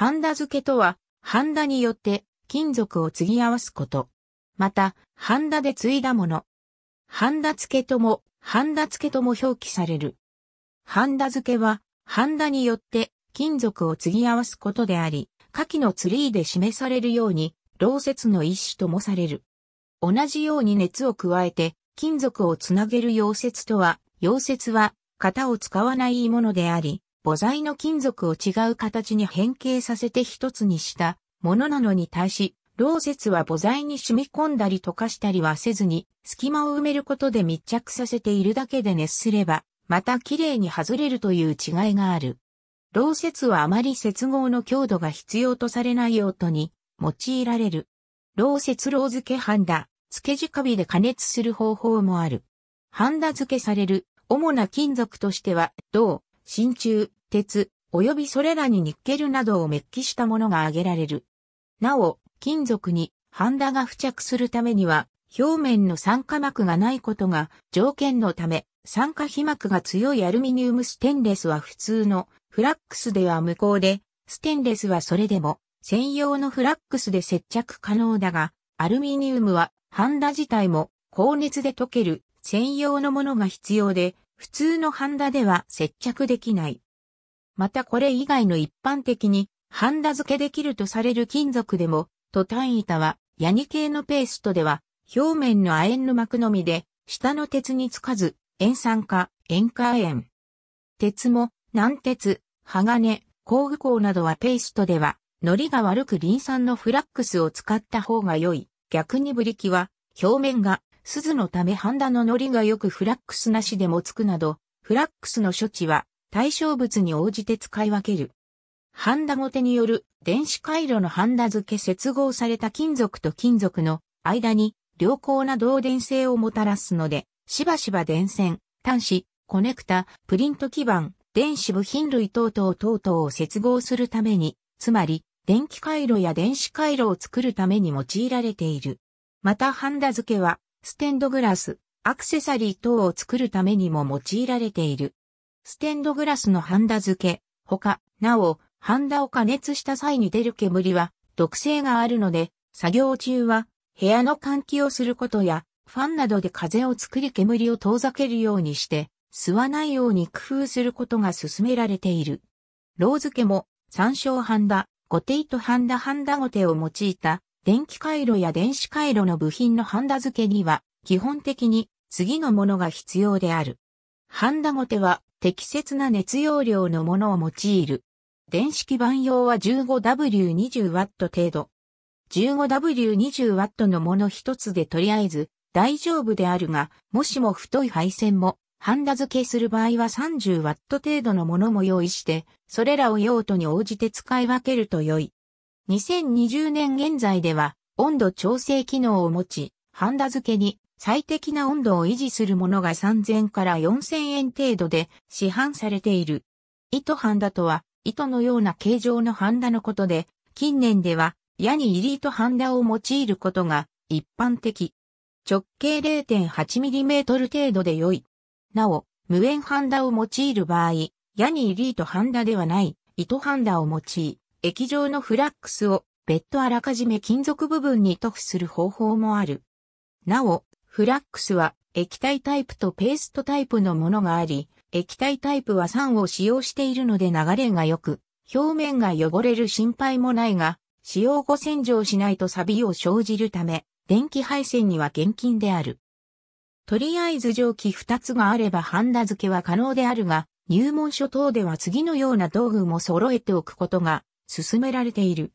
ハンダ付けとは、ハンダによって金属を継ぎ合わすこと。また、ハンダで継いだもの。ハンダ付けとも、ハンダ付けとも表記される。ハンダ付けは、ハンダによって金属を継ぎ合わすことであり、下記のツリーで示されるように、漏節の一種ともされる。同じように熱を加えて、金属をつなげる溶接とは、溶接は、型を使わないものであり、母材の金属を違う形に変形させて一つにしたものなのに対し、老節は母材に染み込んだり溶かしたりはせずに、隙間を埋めることで密着させているだけで熱すれば、また綺麗に外れるという違いがある。老節はあまり接合の強度が必要とされない用途に用いられる。老節老漬けハンダ、漬け直火で加熱する方法もある。ハンダ漬けされる主な金属としては、銅、真鍮、鉄、及びそれらにニッケルなどをメッキしたものが挙げられる。なお、金属にハンダが付着するためには、表面の酸化膜がないことが条件のため、酸化皮膜が強いアルミニウムステンレスは普通のフラックスでは無効で、ステンレスはそれでも専用のフラックスで接着可能だが、アルミニウムはハンダ自体も高熱で溶ける専用のものが必要で、普通のハンダでは接着できない。またこれ以外の一般的に、ハンダ付けできるとされる金属でも、トタン板は、ヤニ系のペーストでは、表面の亜鉛の膜のみで、下の鉄につかず、塩酸化、塩化亜鉛。鉄も、軟鉄、鋼、工具鋼などはペーストでは、糊が悪くリン酸のフラックスを使った方が良い。逆にブリキは、表面が鈴のためハンダの糊がよくフラックスなしでもつくなど、フラックスの処置は対象物に応じて使い分ける。ハンダごてによる電子回路のハンダ付け接合された金属と金属の間に良好な導電性をもたらすので、しばしば電線、端子、コネクタ、プリント基板、電子部品類等々等々を接合するために、つまり、電気回路や電子回路を作るために用いられている。また、ハンダ付けは、ステンドグラス、アクセサリー等を作るためにも用いられている。ステンドグラスのハンダ付け、他、なお、ハンダを加熱した際に出る煙は毒性があるので、作業中は部屋の換気をすることや、ファンなどで風を作り煙を遠ざけるようにして、吸わないように工夫することが勧められている。ロー漬けも、山椒ハンダ、ゴテイとハンダハンダゴテを用いた電気回路や電子回路の部品のハンダ付けには、基本的に次のものが必要である。ハンダごては適切な熱容量のものを用いる。電子基板用は 15W20W 程度。15W20W のもの一つでとりあえず大丈夫であるが、もしも太い配線もハンダ付けする場合は 30W 程度のものも用意して、それらを用途に応じて使い分けると良い。2020年現在では温度調整機能を持ち、ハンダ付けに最適な温度を維持するものが3000から4000円程度で市販されている。糸ハンダとは糸のような形状のハンダのことで、近年では矢に入り糸ハンダを用いることが一般的。直径 0.8mm 程度で良い。なお、無縁ハンダを用いる場合、矢に入り糸ハンダではない糸ハンダを用い、液状のフラックスを別途あらかじめ金属部分に塗布する方法もある。なお、フラックスは液体タイプとペーストタイプのものがあり、液体タイプは酸を使用しているので流れが良く、表面が汚れる心配もないが、使用後洗浄しないと錆を生じるため、電気配線には厳禁である。とりあえず蒸気2つがあればハンダ付けは可能であるが、入門書等では次のような道具も揃えておくことが進められている。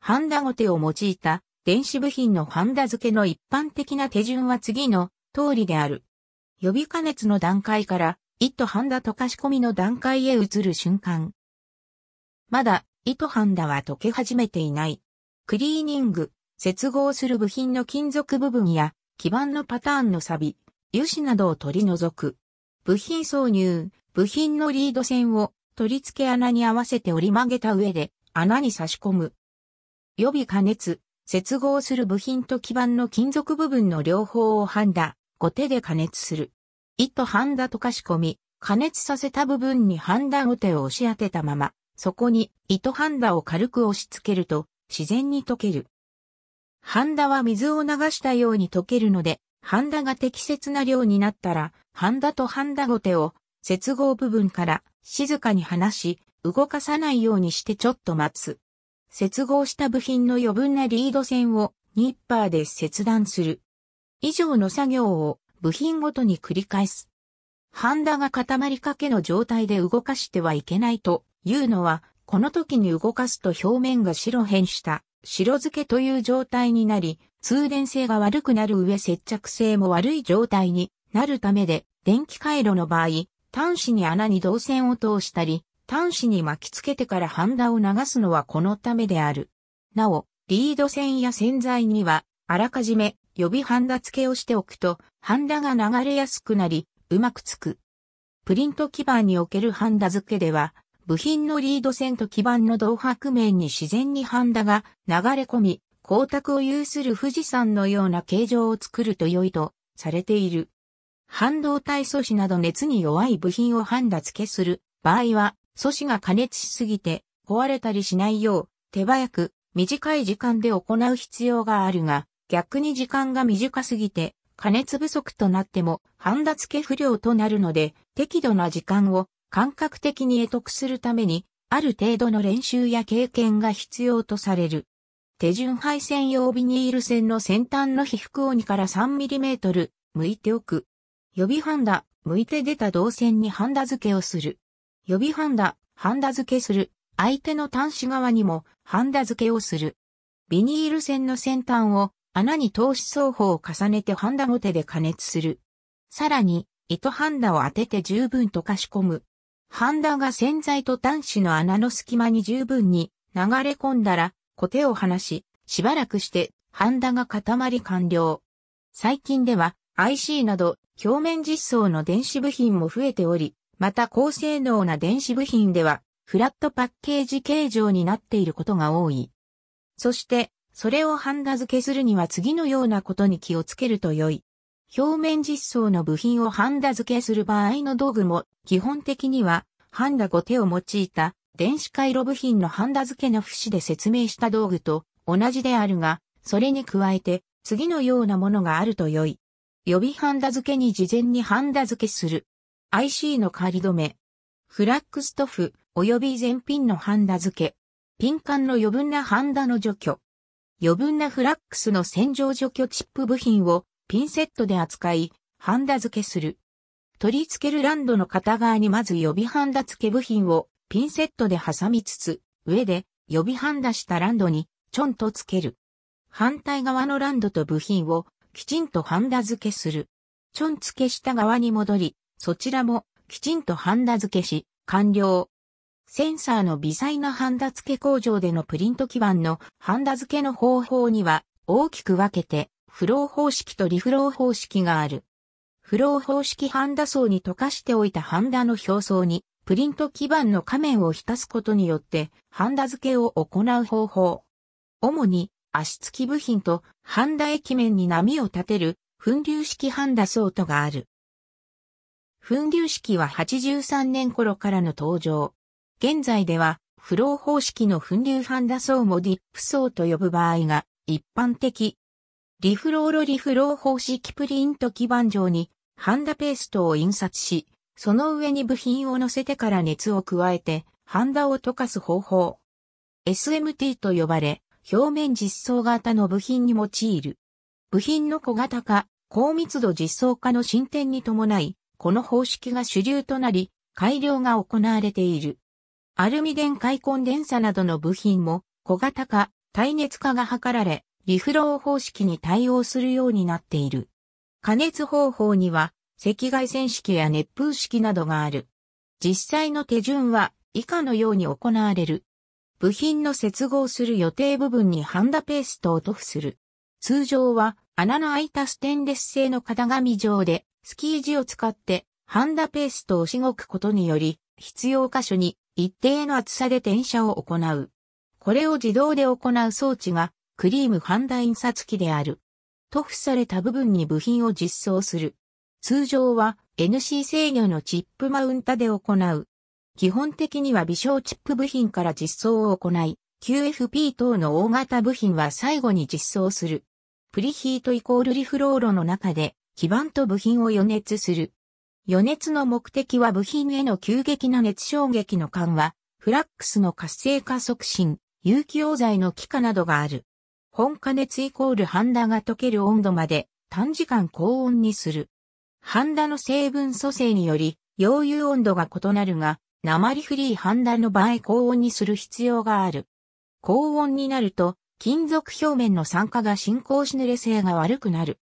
ハンダごてを用いた電子部品のハンダ付けの一般的な手順は次の通りである。予備加熱の段階から糸ハンダ溶かし込みの段階へ移る瞬間。まだ糸ハンダは溶け始めていない。クリーニング、接合する部品の金属部分や基板のパターンの錆、油脂などを取り除く。部品挿入、部品のリード線を取り付け穴に合わせて折り曲げた上で穴に差し込む。予備加熱、接合する部品と基板の金属部分の両方をハンダ、5手で加熱する。糸ハンダとかし込み、加熱させた部分にハンダ5手を押し当てたまま、そこに糸ハンダを軽く押し付けると自然に溶ける。ハンダは水を流したように溶けるので、ハンダが適切な量になったら、ハンダとハンダご手を接合部分から静かに離し、動かさないようにしてちょっと待つ。接合した部品の余分なリード線をニッパーで切断する。以上の作業を部品ごとに繰り返す。ハンダが固まりかけの状態で動かしてはいけないというのは、この時に動かすと表面が白変した白漬けという状態になり、通電性が悪くなる上接着性も悪い状態になるためで、電気回路の場合、端子に穴に導線を通したり、端子に巻きつけてからハンダを流すのはこのためである。なお、リード線や洗剤には、あらかじめ予備ハンダ付けをしておくと、ハンダが流れやすくなり、うまくつく。プリント基板におけるハンダ付けでは、部品のリード線と基板の同白面に自然にハンダが流れ込み、光沢を有する富士山のような形状を作ると良いとされている。半導体素子など熱に弱い部品をハンダ付けする場合は、素子が加熱しすぎて壊れたりしないよう手早く短い時間で行う必要があるが、逆に時間が短すぎて加熱不足となってもハンダ付け不良となるので適度な時間を感覚的に得得するためにある程度の練習や経験が必要とされる。手順配線用ビニール線の先端の被覆を2から 3mm 向いておく。予備ハンダ、向いて出た銅線にハンダ付けをする。予備ハンダ、ハンダ付けする。相手の端子側にもハンダ付けをする。ビニール線の先端を穴に通し双方を重ねてハンダの手で加熱する。さらに、糸ハンダを当てて十分溶かし込む。ハンダが洗剤と端子の穴の隙間に十分に流れ込んだら、コテを離し、しばらくして、ハンダが固まり完了。最近では IC など表面実装の電子部品も増えており、また高性能な電子部品では、フラットパッケージ形状になっていることが多い。そして、それをハンダ付けするには次のようなことに気をつけると良い。表面実装の部品をハンダ付けする場合の道具も、基本的には、ハンダ5手を用いた、電子回路部品のハンダ付けの節で説明した道具と同じであるが、それに加えて、次のようなものがあると良い。予備ハンダ付けに事前にハンダ付けする。IC の仮止め、フラックストフ及び全ピンのハンダ付け、ピン管の余分なハンダの除去、余分なフラックスの洗浄除去チップ部品をピンセットで扱い、ハンダ付けする。取り付けるランドの片側にまず予備ハンダ付け部品をピンセットで挟みつつ、上で予備ハンダしたランドにちょんと付ける。反対側のランドと部品をきちんとハンダ付けする。ちょん付けした側に戻り、そちらもきちんとハンダ付けし、完了。センサーの微細なハンダ付け工場でのプリント基板のハンダ付けの方法には大きく分けてフロー方式とリフロー方式がある。フロー方式ハンダ層に溶かしておいたハンダの表層にプリント基板の仮面を浸すことによってハンダ付けを行う方法。主に足付き部品とハンダ液面に波を立てる粉流式ハンダ層とがある。粉粒式は83年頃からの登場。現在では、フロー方式の粉粒ファンダ層もディップ層と呼ぶ場合が一般的。リフローロリフロー方式プリント基板上にハンダペーストを印刷し、その上に部品を乗せてから熱を加えて、ハンダを溶かす方法。SMT と呼ばれ、表面実装型の部品に用いる。部品の小型化、高密度実装化の進展に伴い、この方式が主流となり、改良が行われている。アルミ電解コンデンサなどの部品も小型化、耐熱化が図られ、リフロー方式に対応するようになっている。加熱方法には赤外線式や熱風式などがある。実際の手順は以下のように行われる。部品の接合する予定部分にハンダペーストを塗布する。通常は穴の開いたステンレス製の型紙状でスキージを使ってハンダペーストをしごくことにより、必要箇所に一定の厚さで転写を行う。これを自動で行う装置が、クリームハンダ印刷機である。塗布された部分に部品を実装する。通常は NC 制御のチップマウンタで行う。基本的には微小チップ部品から実装を行い、QFP 等の大型部品は最後に実装する。プリヒートイコールリフローロの中で基板と部品を予熱する。予熱の目的は部品への急激な熱衝撃の緩和、フラックスの活性化促進、有機溶剤の気化などがある。本加熱イコールハンダが溶ける温度まで短時間高温にする。ハンダの成分組成により、溶融温度が異なるが、鉛フリーハンダの場合高温にする必要がある。高温になると、金属表面の酸化が進行し濡れ性が悪くなる。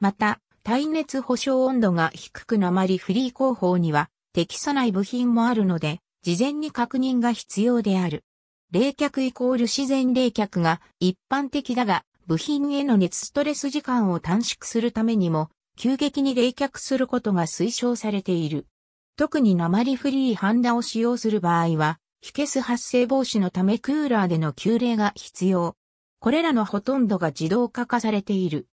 また、耐熱保証温度が低く鉛フリー工法には適さない部品もあるので、事前に確認が必要である。冷却イコール自然冷却が一般的だが、部品への熱ストレス時間を短縮するためにも、急激に冷却することが推奨されている。特に鉛フリーハンダを使用する場合は、火消す発生防止のためクーラーでの急冷が必要。これらのほとんどが自動化化されている。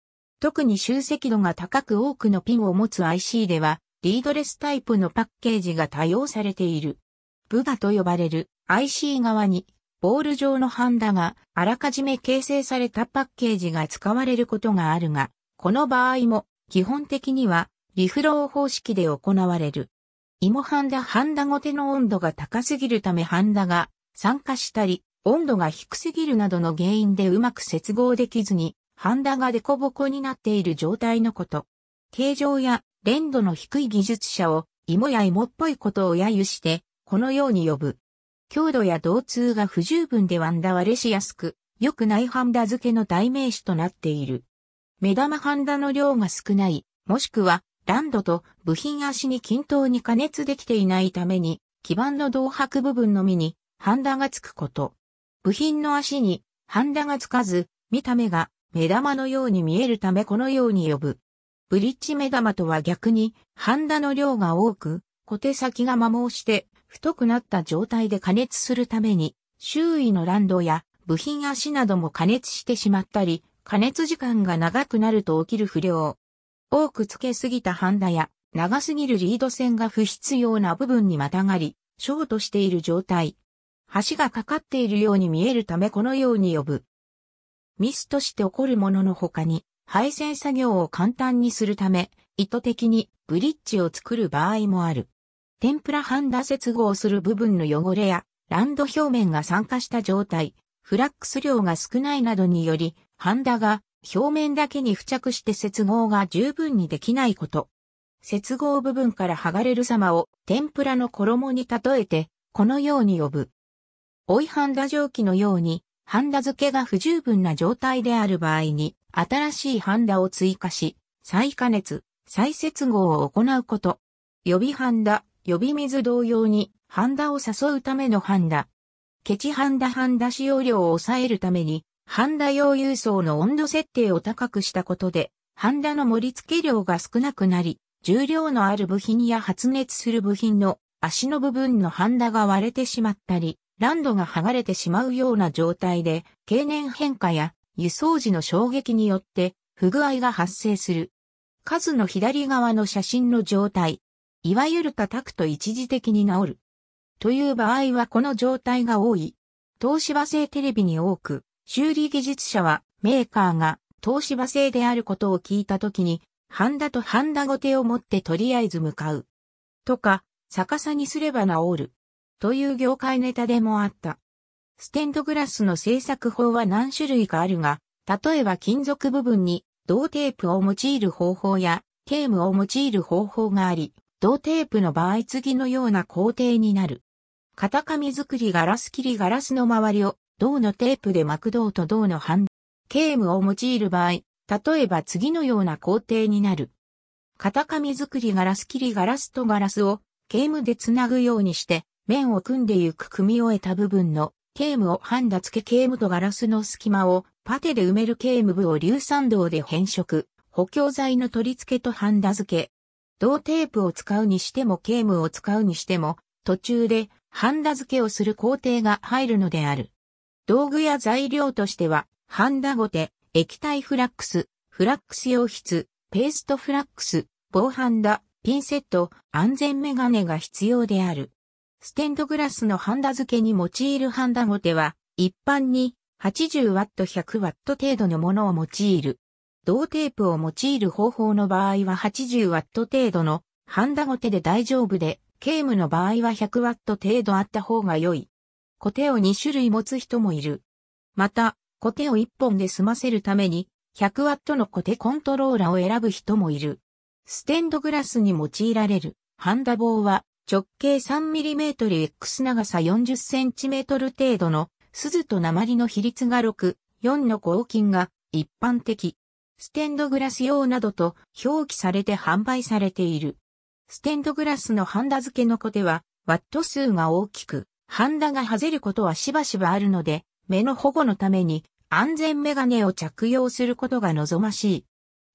特に集積度が高く多くのピンを持つ IC では、リードレスタイプのパッケージが多用されている。ブガと呼ばれる IC 側に、ボール状のハンダがあらかじめ形成されたパッケージが使われることがあるが、この場合も基本的にはリフロー方式で行われる。芋ハンダハンダごての温度が高すぎるためハンダが酸化したり、温度が低すぎるなどの原因でうまく接合できずにハンダがデコボコになっている状態のこと。形状や連度の低い技術者を芋や芋っぽいことを揶揄して、このように呼ぶ。強度や導通が不十分でワンダ割れしやすく、よくないハンダ付けの代名詞となっている。目玉ハンダの量が少ない、もしくは、ランドと部品足に均等に加熱できていないために、基板の銅箔部分のみに、ハンダがつくこと。部品の足に、ハンダがつかず、見た目が目玉のように見えるためこのように呼ぶ。ブリッジ目玉とは逆に、ハンダの量が多く、小手先が摩耗して太くなった状態で加熱するために、周囲のランドや部品足なども加熱してしまったり、加熱時間が長くなると起きる不良。多くつけすぎたハンダや、長すぎるリード線が不必要な部分にまたがり、ショートしている状態。橋がかかっているように見えるためこのように呼ぶ。ミスとして起こるものの他に、配線作業を簡単にするため、意図的にブリッジを作る場合もある。天ぷらハンダ接合する部分の汚れや、ランド表面が酸化した状態、フラックス量が少ないなどにより、ハンダが表面だけに付着して接合が十分にできないこと。接合部分から剥がれる様を天ぷらの衣に例えて、このように呼ぶ。追いハンダ蒸気のように、ハンダ付けが不十分な状態である場合に、新しいハンダを追加し、再加熱、再接合を行うこと。予備ハンダ、予備水同様に、ハンダを誘うためのハンダ。ケチハンダハンダ使用量を抑えるために、ハンダ用郵送の温度設定を高くしたことで、ハンダの盛り付け量が少なくなり、重量のある部品や発熱する部品の足の部分のハンダが割れてしまったり、ランドが剥がれてしまうような状態で、経年変化や輸送時の衝撃によって不具合が発生する。数の左側の写真の状態、いわゆる叩くと一時的に治る。という場合はこの状態が多い。東芝製テレビに多く、修理技術者はメーカーが東芝製であることを聞いた時に、ハンダとハンダごてを持ってとりあえず向かう。とか、逆さにすれば治る。という業界ネタでもあった。ステンドグラスの製作法は何種類かあるが、例えば金属部分に銅テープを用いる方法やケームを用いる方法があり、銅テープの場合次のような工程になる。型紙作りガラス切りガラスの周りを銅のテープで巻く銅と銅の半、ケームを用いる場合、例えば次のような工程になる。型紙作りガラス切りガラスとガラスをケームでつなぐようにして面を組んでゆく組み終えた部分のケームをハンダ付けケームとガラスの隙間をパテで埋めるケーム部を硫酸銅で変色、補強材の取り付けとハンダ付け。銅テープを使うにしてもケームを使うにしても途中でハンダ付けをする工程が入るのである。道具や材料としては、ハンダごて、液体フラックス、フラックス用筆、ペーストフラックス、棒ハンダ、ピンセット、安全メガネが必要である。ステンドグラスのハンダ付けに用いるハンダゴテは、一般に 80W100W 程度のものを用いる。銅テープを用いる方法の場合は 80W 程度のハンダゴテで大丈夫で、ケームの場合は 100W 程度あった方が良い。コテを2種類持つ人もいる。また、コテを1本で済ませるために、100W のコテコントローラを選ぶ人もいる。ステンドグラスに用いられるハンダ棒は直径 3mmX 長さ 40cm 程度の鈴と鉛の比率が6、4の合金が一般的。ステンドグラス用などと表記されて販売されている。ステンドグラスのハンダ付けのこでは、ワット数が大きく、ハンダが外れることはしばしばあるので、目の保護のために安全メガネを着用することが望ましい。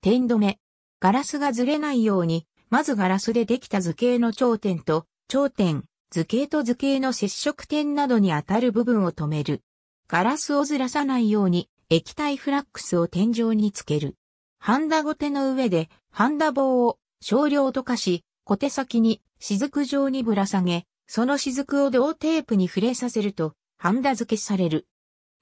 点止め。ガラスがずれないようにまずガラスでできた図形の頂点と、頂点、図形と図形の接触点などに当たる部分を止める。ガラスをずらさないように液体フラックスを天井につける。ハンダごての上でハンダ棒を少量溶かし、小手先に雫状にぶら下げ、その雫を同テープに触れさせると、ハンダ付けされる。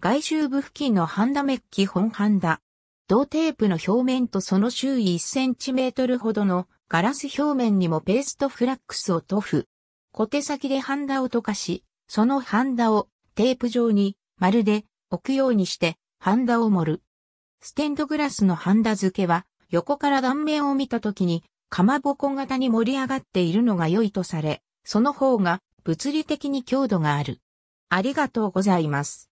外周部付近のハンダメッキ本ハンダ、同テープの表面とその周囲1センチメートルほどのガラス表面にもペーストフラックスを塗布。小手先でハンダを溶かし、そのハンダをテープ状にまるで置くようにしてハンダを盛る。ステンドグラスのハンダ付けは横から断面を見た時にかまぼこ型に盛り上がっているのが良いとされ、その方が物理的に強度がある。ありがとうございます。